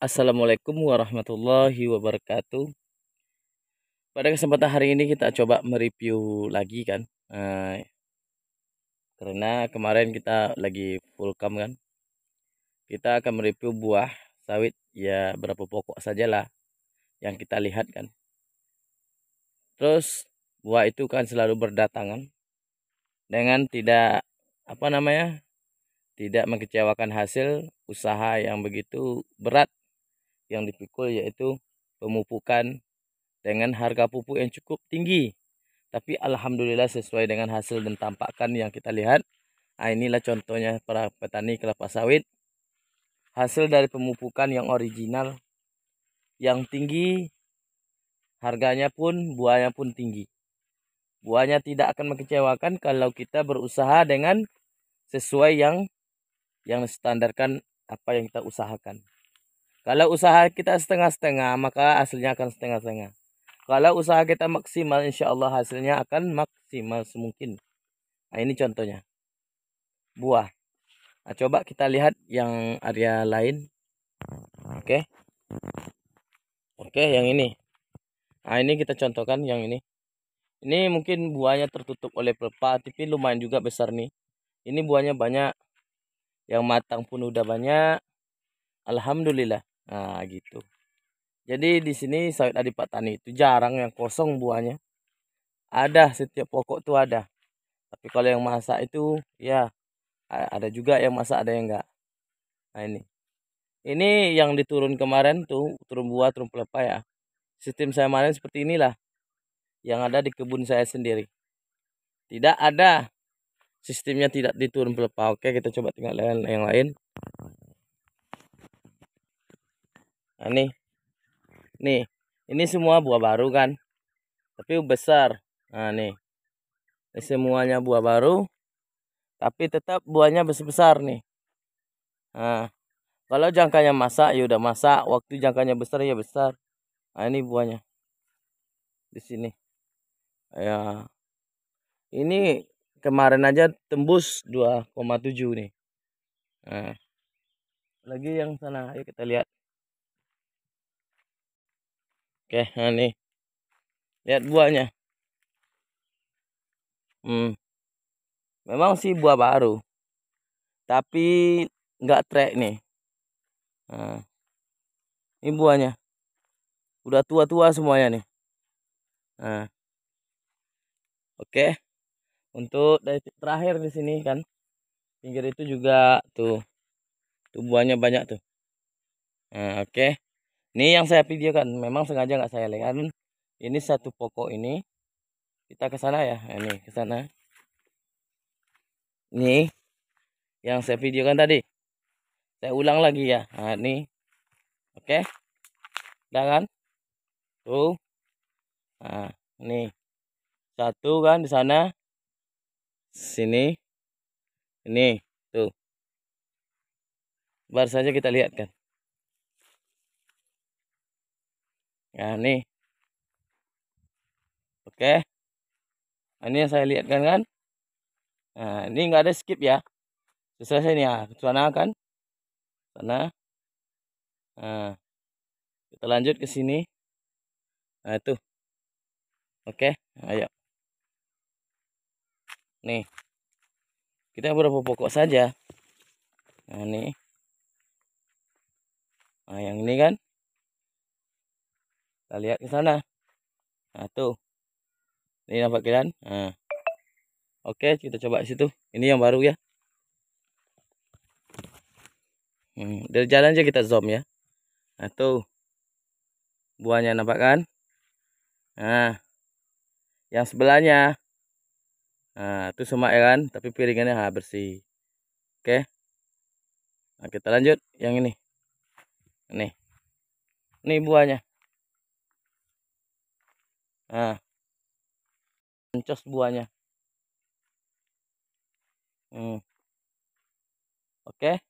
Assalamualaikum warahmatullahi wabarakatuh. Pada kesempatan hari ini kita coba mereview lagi kan. Eh, karena kemarin kita lagi full cam kan. Kita akan mereview buah sawit ya berapa pokok sajalah yang kita lihat kan. Terus buah itu kan selalu berdatangan dengan tidak apa namanya? tidak mengecewakan hasil usaha yang begitu berat yang dipikul yaitu pemupukan dengan harga pupuk yang cukup tinggi. Tapi alhamdulillah sesuai dengan hasil dan tampakan yang kita lihat. Nah, inilah contohnya para petani kelapa sawit. Hasil dari pemupukan yang original yang tinggi harganya pun buahnya pun tinggi. Buahnya tidak akan mengecewakan kalau kita berusaha dengan sesuai yang yang standarkan apa yang kita usahakan. Kalau usaha kita setengah-setengah, maka hasilnya akan setengah-setengah. Kalau usaha kita maksimal, insya Allah hasilnya akan maksimal semungkin. Nah, ini contohnya. Buah. Nah, coba kita lihat yang area lain. Oke. Okay. Oke, okay, yang ini. Nah, ini kita contohkan yang ini. Ini mungkin buahnya tertutup oleh pelepah, tapi lumayan juga besar nih. Ini buahnya banyak. Yang matang pun udah banyak. Alhamdulillah. Nah, gitu. Jadi di sini sawit adipatani itu jarang yang kosong buahnya. Ada setiap pokok tuh ada. Tapi kalau yang masak itu ya ada juga yang masak ada yang enggak. Nah ini. Ini yang diturun kemarin tuh turun buah turun pelepah ya. Sistem saya kemarin seperti inilah yang ada di kebun saya sendiri. Tidak ada sistemnya tidak diturun pelepah. Oke kita coba tinggal yang lain. nah, ini. nih ini semua buah baru kan tapi besar nah nih ini semuanya buah baru tapi tetap buahnya besar-besar nih nah kalau jangkanya masak ya udah masak waktu jangkanya besar ya besar nah ini buahnya di sini ya ini kemarin aja tembus 2,7 nih nah lagi yang sana ayo kita lihat Oke, nah nih. Lihat buahnya. Hmm. Memang sih buah baru. Tapi nggak trek nih. Nah. Ini buahnya. Udah tua-tua semuanya nih. Nah. Oke. Untuk dari terakhir di sini kan. Pinggir itu juga tuh. Tuh buahnya banyak tuh. Nah, oke ini yang saya videokan memang sengaja nggak saya lihat. ini satu pokok ini kita ke sana ya ini ke sana ini yang saya videokan tadi saya ulang lagi ya nah, ini oke okay. kan tuh nah ini satu kan di sana sini ini tuh baru saja kita lihat kan ya nih oke nah, ini yang saya lihat kan kan nah ini nggak ada skip ya selesai ini ya ke sana kan sana nah, kita lanjut ke sini nah itu oke ayo nih kita berapa pokok saja nah ini nah yang ini kan kita lihat ke sana nah tuh ini nampak kalian nah. oke kita coba situ ini yang baru ya hmm, dari jalan aja kita zoom ya nah tuh buahnya nampak kan nah yang sebelahnya nah itu semua ya kan tapi piringannya ha, bersih oke nah, kita lanjut yang ini nih ini buahnya nah mencos buahnya hmm. oke okay.